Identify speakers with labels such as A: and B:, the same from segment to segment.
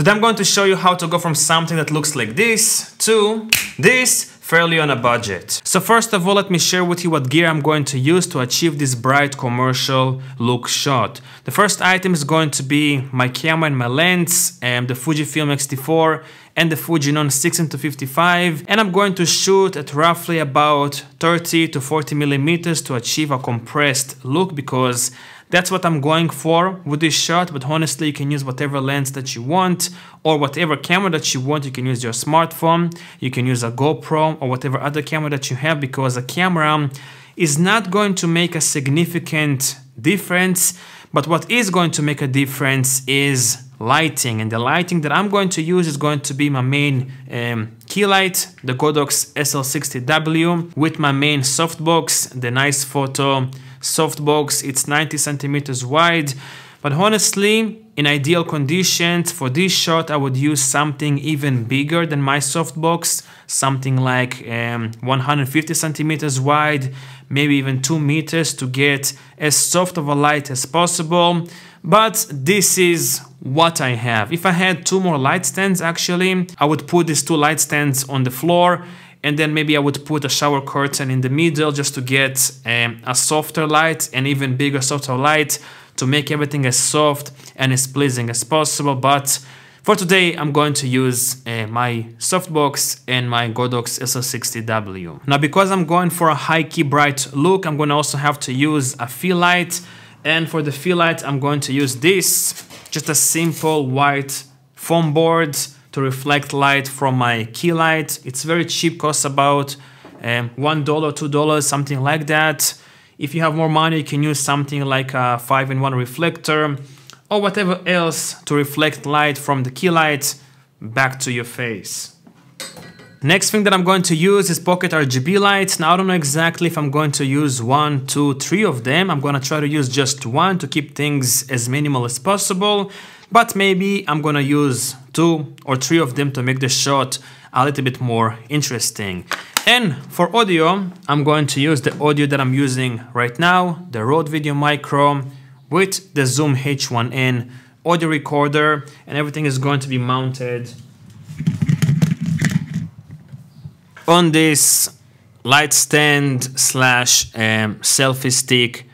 A: Today I'm going to show you how to go from something that looks like this to this fairly on a budget. So first of all, let me share with you what gear I'm going to use to achieve this bright commercial look shot. The first item is going to be my camera and my lens, and the Fujifilm X-T4 and the Fujinon 16 to 55 and I'm going to shoot at roughly about 30 to 40 millimeters to achieve a compressed look because that's what I'm going for with this shot, but honestly, you can use whatever lens that you want or whatever camera that you want. You can use your smartphone, you can use a GoPro or whatever other camera that you have because a camera is not going to make a significant difference. But what is going to make a difference is lighting and the lighting that I'm going to use is going to be my main um, key light, the Godox SL60W with my main softbox, the nice photo softbox. It's 90 centimeters wide. But honestly, in ideal conditions for this shot, I would use something even bigger than my softbox, something like um, 150 centimeters wide, maybe even two meters to get as soft of a light as possible. But this is what I have. If I had two more light stands actually, I would put these two light stands on the floor and then maybe I would put a shower curtain in the middle just to get um, a softer light, and even bigger softer light to make everything as soft and as pleasing as possible. But for today, I'm going to use uh, my softbox and my Godox SL60W. Now, because I'm going for a high key bright look, I'm going to also have to use a fill light. And for the fill light, I'm going to use this, just a simple white foam board to reflect light from my key light. It's very cheap, costs about um, $1, $2, something like that. If you have more money, you can use something like a 5-in-1 reflector or whatever else to reflect light from the key light back to your face. Next thing that I'm going to use is pocket RGB lights. Now I don't know exactly if I'm going to use one, two, three of them. I'm gonna try to use just one to keep things as minimal as possible but maybe I'm gonna use two or three of them to make the shot a little bit more interesting. And for audio, I'm going to use the audio that I'm using right now, the Rode Video Micro with the Zoom H1N audio recorder and everything is going to be mounted on this light stand slash um, selfie stick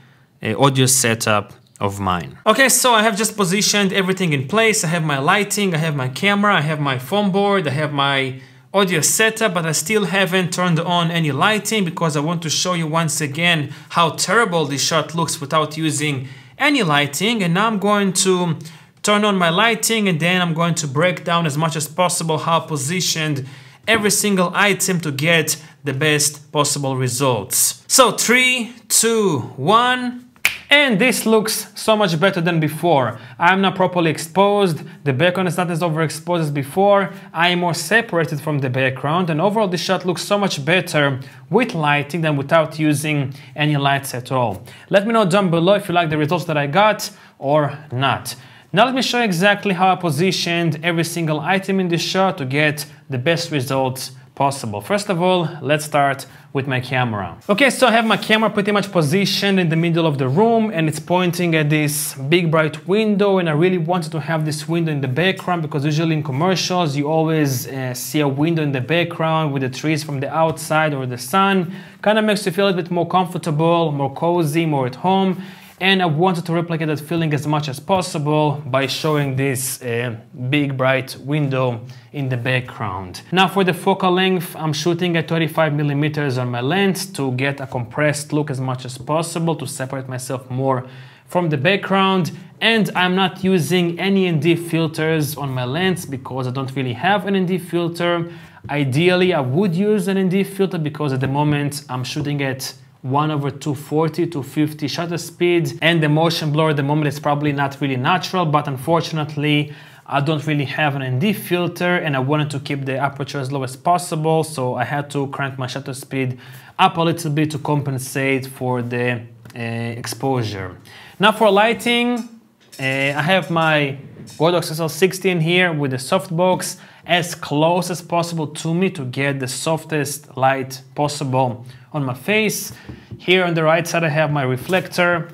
A: uh, audio setup of mine. Okay, so I have just positioned everything in place. I have my lighting, I have my camera, I have my foam board, I have my audio setup, but I still haven't turned on any lighting because I want to show you once again how terrible this shot looks without using any lighting. And now I'm going to turn on my lighting and then I'm going to break down as much as possible how positioned every single item to get the best possible results. So three, two, one, and this looks so much better than before. I'm not properly exposed, the background is not as overexposed as before, I am more separated from the background, and overall this shot looks so much better with lighting than without using any lights at all. Let me know down below if you like the results that I got or not. Now let me show you exactly how I positioned every single item in this shot to get the best results possible. First of all, let's start with my camera. Okay, so I have my camera pretty much positioned in the middle of the room and it's pointing at this big bright window and I really wanted to have this window in the background because usually in commercials you always uh, see a window in the background with the trees from the outside or the sun. Kind of makes you feel a bit more comfortable, more cozy, more at home and I wanted to replicate that feeling as much as possible by showing this uh, big bright window in the background. Now for the focal length, I'm shooting at 35 millimeters on my lens to get a compressed look as much as possible to separate myself more from the background and I'm not using any ND filters on my lens because I don't really have an ND filter. Ideally, I would use an ND filter because at the moment I'm shooting at 1 over 240, 250 shutter speed and the motion blur at the moment is probably not really natural but unfortunately I don't really have an ND filter and I wanted to keep the aperture as low as possible so I had to crank my shutter speed up a little bit to compensate for the uh, exposure. Now for lighting, uh, I have my Godox SL16 here with the softbox as close as possible to me to get the softest light possible on my face. Here on the right side I have my reflector,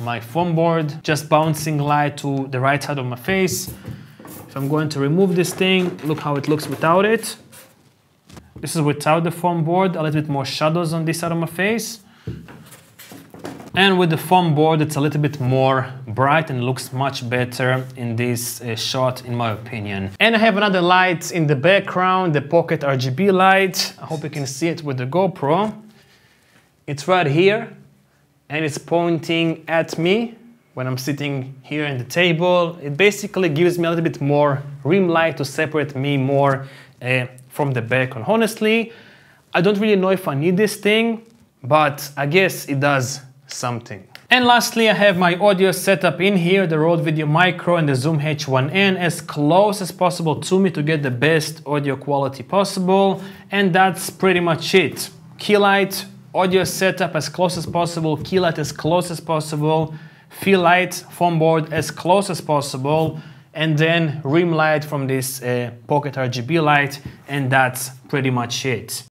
A: my foam board, just bouncing light to the right side of my face. If I'm going to remove this thing, look how it looks without it. This is without the foam board, a little bit more shadows on this side of my face. And with the foam board, it's a little bit more bright and looks much better in this uh, shot, in my opinion. And I have another light in the background, the Pocket RGB light. I hope you can see it with the GoPro. It's right here, and it's pointing at me when I'm sitting here in the table. It basically gives me a little bit more rim light to separate me more uh, from the background. honestly, I don't really know if I need this thing, but I guess it does something. And lastly, I have my audio setup in here, the Rode Video Micro and the Zoom H1n as close as possible to me to get the best audio quality possible. And that's pretty much it. Key light, audio setup as close as possible, key light as close as possible, fill light, foam board as close as possible, and then rim light from this uh, pocket RGB light, and that's pretty much it.